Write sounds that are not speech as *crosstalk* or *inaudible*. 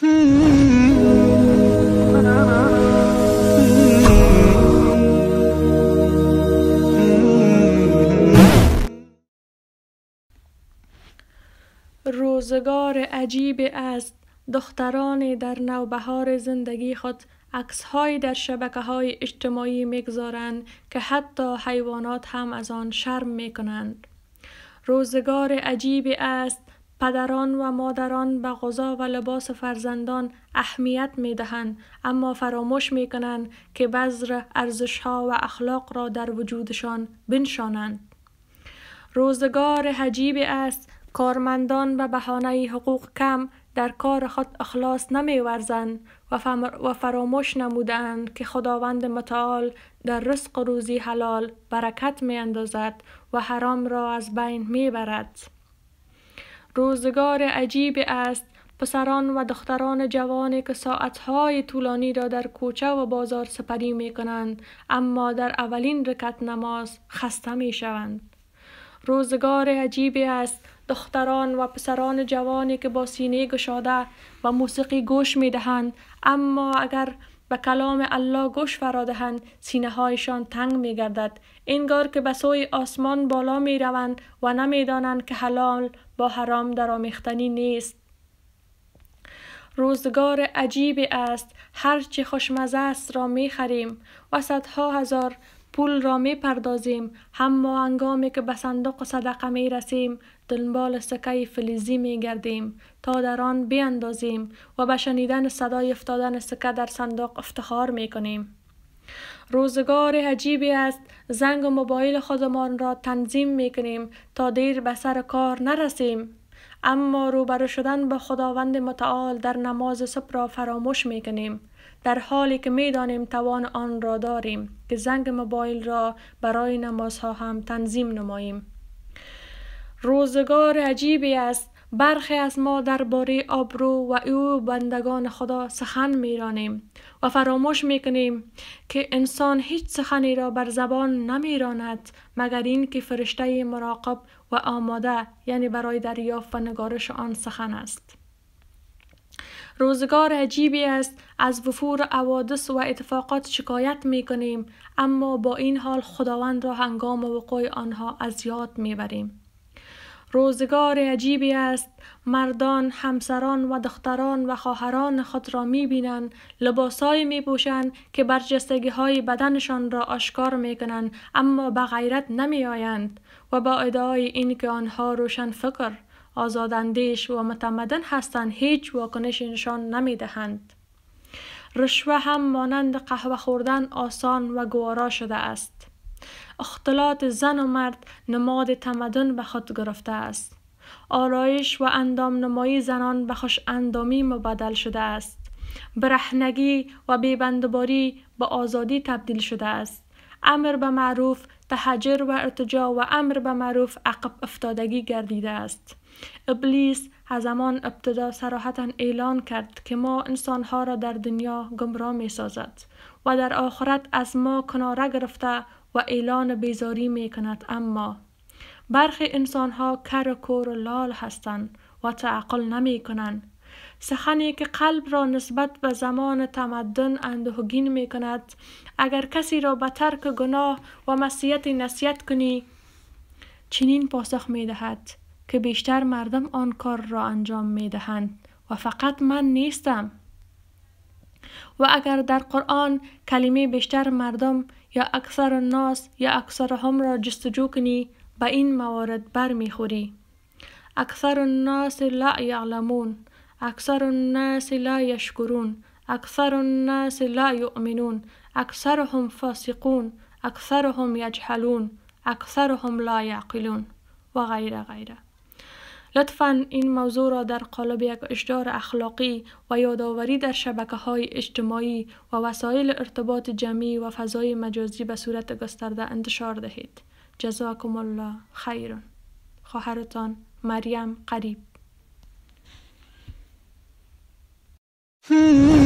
روزگار عجیب است دختران در نوبهار زندگی خود عکسهایی در شبکه های اجتماعی میگذارند که حتی حیوانات هم از آن شرم میکنند روزگار عجیب است پدران و مادران به غذا و لباس فرزندان اهمیت می دهند اما فراموش می کنند که بذر ارزشها و اخلاق را در وجودشان بنشانند. روزگار حجیب است کارمندان به بهانه حقوق کم در کار خود اخلاص نمی و فراموش نمودند که خداوند متعال در رزق روزی حلال برکت می اندازد و حرام را از بین می برد. روزگار عجیب است پسران و دختران جوانی که ساعتهای طولانی را در کوچه و بازار سپری می کنند اما در اولین رکت نماز خسته می شوند. روزگار عجیبی است دختران و پسران جوانی که با سینه گشاده و موسیقی گوش می دهند اما اگر به کلام الله گوش دهند سینه هایشان تنگ می گردد انگار که به سوی آسمان بالا می روند و نمیدانند که حلال با حرام آمیختنی نیست روزگار عجیبی است هرچی خوشمزه است را می خریم و صدها هزار پول را می پردازیم هم ما انگامی که به صندوق صدقه می رسیم دنبال سکه فلزی می گردیم تا در آن بیاندازیم و به شنیدن صدای افتادن سکه در صندوق افتخار می کنیم. روزگار عجیبی است زنگ و موبایل خودمان را تنظیم می کنیم تا دیر به سر کار نرسیم اما روبرو شدن به خداوند متعال در نماز صبح را فراموش می کنیم در حالی که می توان آن را داریم که زنگ موبایل را برای نمازها هم تنظیم نماییم روزگار عجیبی است برخی از ما درباره آبرو و او بندگان خدا سخن میرانیم و فراموش میکنیم که انسان هیچ سخنی را بر زبان نمیراند مگر اینکه فرشته مراقب و آماده یعنی برای دریافت و نگارش آن سخن است روزگار عجیبی است از وفور حوادث و اتفاقات شکایت می کنیم اما با این حال خداوند را هنگام وقوع آنها از یاد می بریم. روزگار عجیبی است مردان همسران و دختران و خواهران خود را می بینند لباسهایی می پوشند که برجستگی های بدنشان را آشکار می کنند اما به غیرت نمی آیند و با ادعای که آنها روشن فکر آزاداندیش و متمدن هستند هیچ واکنشی نشان نمی دهند رشوه هم مانند قهوه خوردن آسان و گوارا شده است اختلاط زن و مرد نماد تمدن به خود گرفته است. آرایش و اندام نمایی زنان به خوش اندامی مبدل شده است. برهنگی و بیبندباری به آزادی تبدیل شده است. امر به معروف تحجر و ارتجا و امر به معروف عقب افتادگی گردیده است. ابلیس از زمان ابتدا سراحتا اعلان کرد که ما انسانها را در دنیا گمراه می سازد و در آخرت از ما کناره گرفته و اعلان بیزاری می کند اما برخی انسان ها کر و کور و لال هستند و تعقل نمی کنند سخنی که قلب را نسبت به زمان تمدن اندوهگین می کند اگر کسی را به ترک گناه و مسیت نصیحت کنی چنین پاسخ می دهد که بیشتر مردم آن کار را انجام می دهند و فقط من نیستم و اگر در قرآن کلمه بیشتر مردم یا اکثر الناس یا اکثر هم را جستجو کنی به این موارد بر میخوری اکثر الناس لا یعلمون اکثر الناس لا یشکرون اکثر الناس لا یؤمنون اکثر هم فاسقون اکثر هم یجحلون اکثر هم لا یعقلون و غیره غیره لطفا این موضوع را در قالب یک اشدار اخلاقی و یادآوری در شبکه های اجتماعی و وسایل ارتباط جمعی و فضای مجازی به صورت گسترده انتشار دهید. جزاکم الله خیرا. خواهرتان مریم قریب. *laughs*